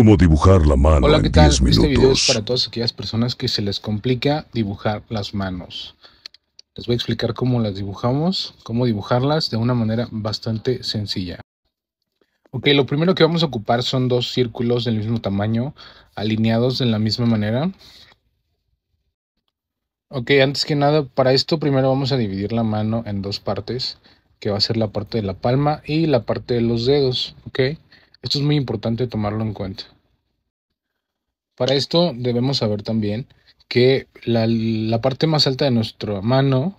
Cómo dibujar la mano Hola, ¿qué tal? Este video es para todas aquellas personas que se les complica dibujar las manos. Les voy a explicar cómo las dibujamos, cómo dibujarlas de una manera bastante sencilla. Ok, lo primero que vamos a ocupar son dos círculos del mismo tamaño, alineados de la misma manera. Ok, antes que nada, para esto primero vamos a dividir la mano en dos partes, que va a ser la parte de la palma y la parte de los dedos, ok. Esto es muy importante tomarlo en cuenta. Para esto debemos saber también que la, parte más alta de nuestra mano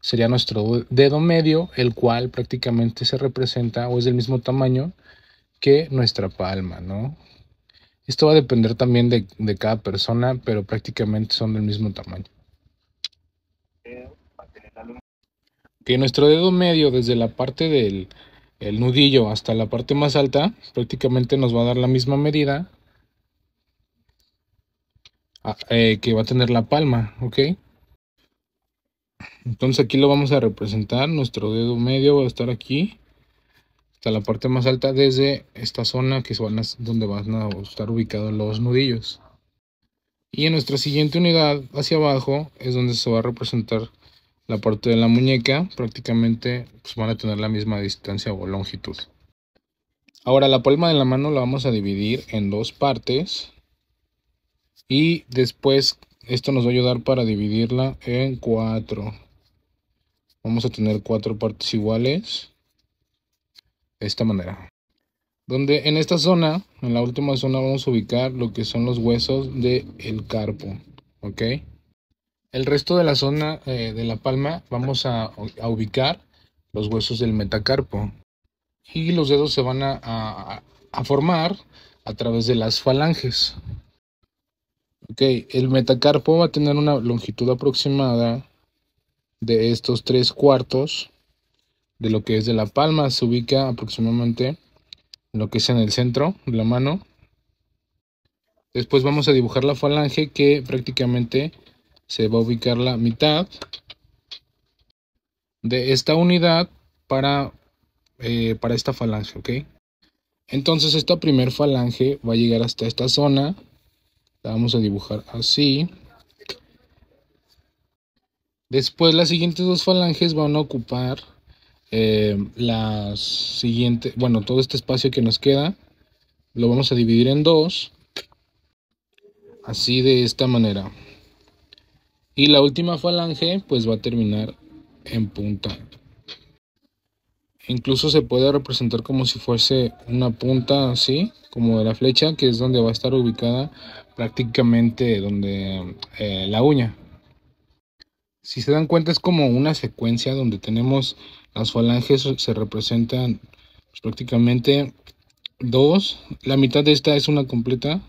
sería nuestro dedo medio, el cual prácticamente se representa o es del mismo tamaño que nuestra palma, ¿no? Esto va a depender también de, de cada persona, pero prácticamente son del mismo tamaño. Que nuestro dedo medio desde la parte del, el nudillo hasta la parte más alta, prácticamente nos va a dar la misma medida ah, eh, que va a tener la palma, ¿ok? Entonces aquí lo vamos a representar, nuestro dedo medio va a estar aquí, hasta la parte más alta, desde esta zona que es donde van a estar ubicados los nudillos. Y en nuestra siguiente unidad, hacia abajo, es donde se va a representar la parte de la muñeca prácticamente pues, van a tener la misma distancia o longitud. Ahora la palma de la mano la vamos a dividir en dos partes y después esto nos va a ayudar para dividirla en cuatro. Vamos a tener cuatro partes iguales de esta manera. Donde en esta zona, en la última zona, vamos a ubicar lo que son los huesos del el carpo. ¿Ok? El resto de la zona eh, de La Palma vamos a, ubicar los huesos del metacarpo y los dedos se van a, formar a través de las falanges. Ok, el metacarpo va a tener una longitud aproximada de estos tres cuartos de lo que es de la palma. Se ubica aproximadamente lo que es en el centro de la mano. Después vamos a dibujar la falange que prácticamente se va a ubicar la mitad de esta unidad para, eh, para esta falange, Entonces esta primer falange va a llegar hasta esta zona. La vamos a dibujar así. Después las siguientes dos falanges van a ocupar eh, las bueno, todo este espacio que nos queda lo vamos a dividir en dos. Así de esta manera. Y la última falange pues va a terminar en punta. Incluso se puede representar como si fuese una punta así, como de la flecha, que es donde va a estar ubicada prácticamente donde eh, la uña. Si se dan cuenta es como una secuencia donde tenemos las falanges se representan pues, prácticamente dos. La mitad de esta es una completa.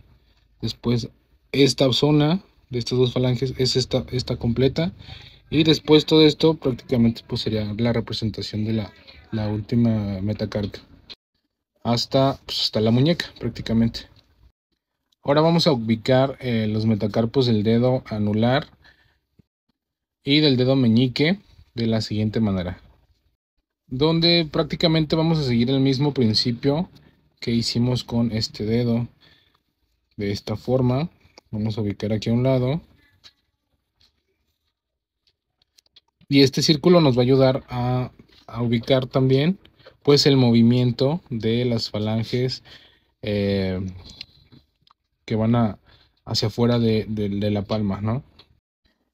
Después esta zona de estas dos falanges es esta, esta completa. Y después todo esto prácticamente pues sería la representación de la, la última metacarta Hasta, pues, hasta la muñeca prácticamente. Ahora vamos a ubicar eh, los metacarpos del dedo anular y del dedo meñique de la siguiente manera. Donde prácticamente vamos a seguir el mismo principio que hicimos con este dedo. De esta forma, Vamos a ubicar aquí a un lado. Y este círculo nos va a ayudar a, ubicar también pues el movimiento de las falanges eh, que van a, hacia afuera de, la palma, ¿no?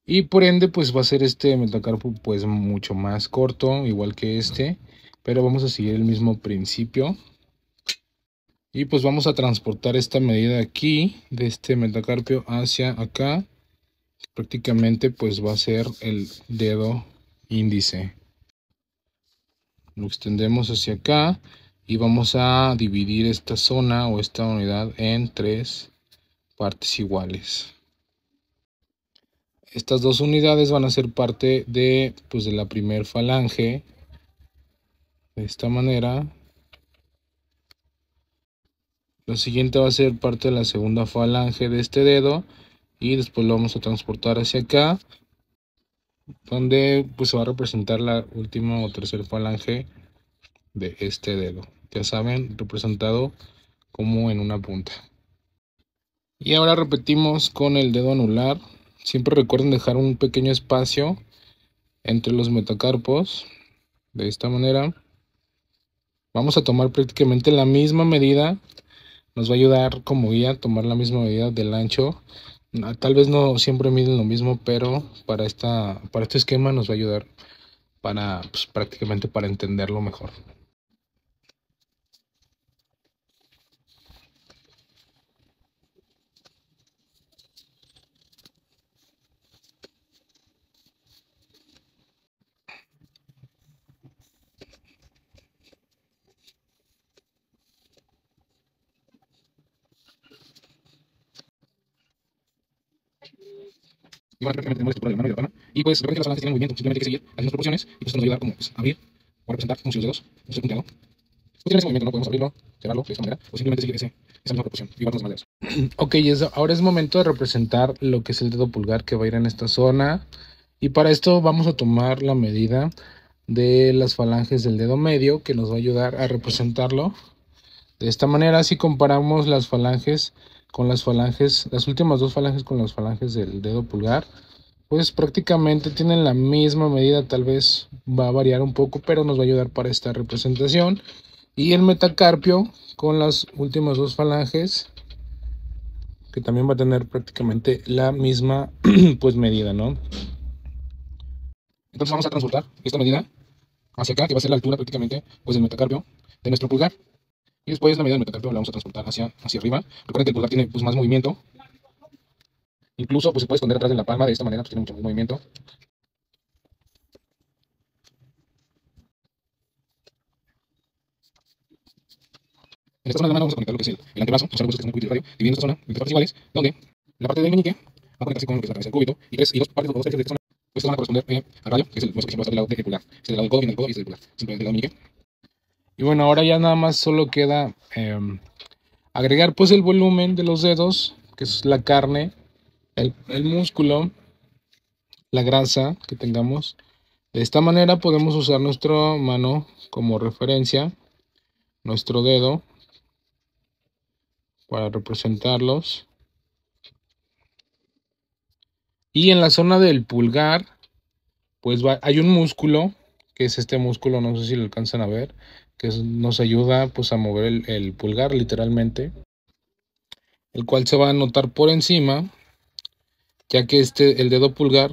Y por ende, pues va a ser este metacarpo pues mucho más corto, igual que este, pero vamos a seguir el mismo principio. Y pues vamos a transportar esta medida aquí, de este metacarpio hacia acá. Prácticamente pues va a ser el dedo índice. Lo extendemos hacia acá y vamos a dividir esta zona o esta unidad en tres partes iguales. Estas dos unidades van a ser parte de, pues, de la primer falange. De esta manera, lo siguiente va a ser parte de la segunda falange de este dedo y después lo vamos a transportar hacia acá donde pues se va a representar la última o tercera falange de este dedo ya saben representado como en una punta y ahora repetimos con el dedo anular siempre recuerden dejar un pequeño espacio entre los metacarpos de esta manera vamos a tomar prácticamente la misma medida nos va a ayudar como guía a tomar la misma medida del ancho. Ah, tal vez no siempre miden lo mismo, pero para, esta, para este esquema nos va a ayudar para pues, prácticamente para entenderlo mejor. y perfectamente la de mano y de la Y pues recuerden que las balanzas tienen movimiento, simplemente hay que seguir las proporciones y pues esto nos ayuda como pues, abrir o representar con sus dedos, no sé punteado. Pues tiene ese movimiento, no podemos abrirlo, cerrarlo de esta manera o simplemente seguir ese, esa misma proporción igual guardar los eso Ok, ahora es momento de representar lo que es el dedo pulgar que va a ir en esta zona. Y para esto vamos a tomar la medida de las falanges del dedo medio que nos va a ayudar a representarlo de esta manera, si comparamos las falanges con las falanges, las últimas dos falanges con las falanges del dedo pulgar, pues prácticamente tienen la misma medida, tal vez va a variar un poco, pero nos va a ayudar para esta representación. Y el metacarpio con las últimas dos falanges, que también va a tener prácticamente la misma pues medida, ¿no? Entonces vamos a transportar esta medida hacia acá, que va a ser la altura prácticamente pues del metacarpio de nuestro pulgar. Y después la medida del metacarpio la vamos a transportar hacia, hacia arriba. Recuerden que el pulgar tiene pues, más movimiento. Incluso pues, se puede esconder atrás de la palma, de esta manera pues, tiene mucho más movimiento. En esta zona de la mano vamos a conectar lo que es el, el antebrazo, los que están muy el cúbito y el radio, dividiendo esta zona en partes iguales, donde la parte del meñique va a conectarse con lo que es la cabeza del cúbito, y tres y dos partes dos tercios de esta zona, pues, van a corresponder eh, al radio, que es el hueso que siempre va a estar del lado del pulgar, este del lado del codo, viene del codo y este del pulgar, simplemente del lado meñique. Y bueno, ahora ya nada más solo queda em, agregar pues el volumen de los dedos, que es la carne, el, músculo, la grasa que tengamos. De esta manera podemos usar nuestra mano como referencia, nuestro dedo, para representarlos. Y en la zona del pulgar, pues hay un músculo, que es este músculo, no sé si lo alcanzan a ver, que nos ayuda pues a mover el, pulgar literalmente, el cual se va a notar por encima, ya que este, el dedo pulgar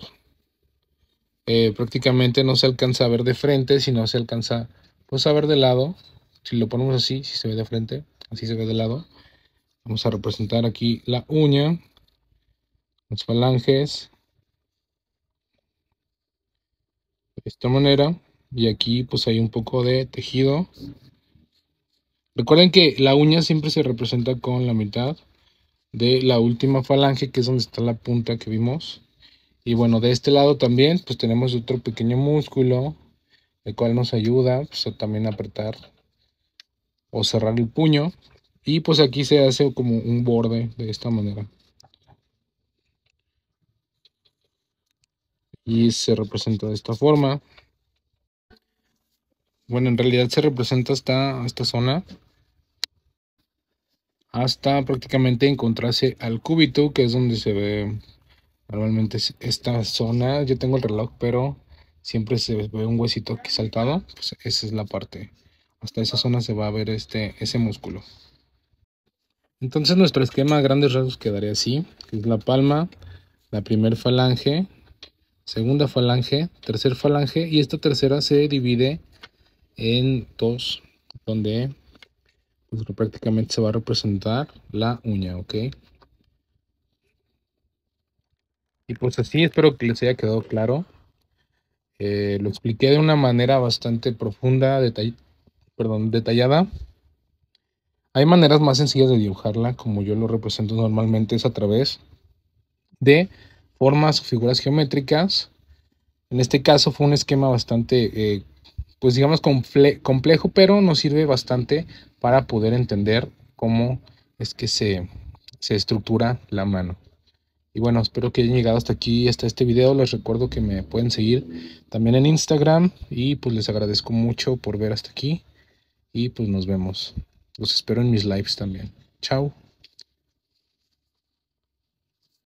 eh, prácticamente no se alcanza a ver de frente, sino se alcanza pues a ver de lado. Si lo ponemos así, si se ve de frente, así se ve de lado. Vamos a representar aquí la uña, los falanges, de esta manera y aquí pues hay un poco de tejido. Recuerden que la uña siempre se representa con la mitad de la última falange, que es donde está la punta que vimos. Y bueno, de este lado también, pues tenemos otro pequeño músculo, el cual nos ayuda pues, a también apretar o cerrar el puño. Y pues aquí se hace como un borde de esta manera. Y se representa de esta forma. Bueno, en realidad se representa hasta esta zona hasta prácticamente encontrarse al cúbito, que es donde se ve normalmente esta zona. Yo tengo el reloj, pero siempre se ve un huesito aquí saltado. Pues esa es la parte. Hasta esa zona se va a ver este, ese músculo. Entonces nuestro esquema a grandes rasgos quedaría así, es la palma, la primer falange, segunda falange, tercer falange y esta tercera se divide en dos donde pues, prácticamente se va a representar la uña, ¿ok? Y pues así, espero que les haya quedado claro. Eh, lo expliqué de una manera bastante profunda, perdón, detallada. Hay maneras más sencillas de dibujarla, como yo lo represento normalmente, es a través de formas o figuras geométricas. En este caso fue un esquema bastante eh, pues digamos, complejo, pero nos sirve bastante para poder entender cómo es que se, se estructura la mano. Y bueno, espero que hayan llegado hasta aquí, hasta este video. Les recuerdo que me pueden seguir también en Instagram. Y pues les agradezco mucho por ver hasta aquí. Y pues nos vemos. Los espero en mis lives también. Chao.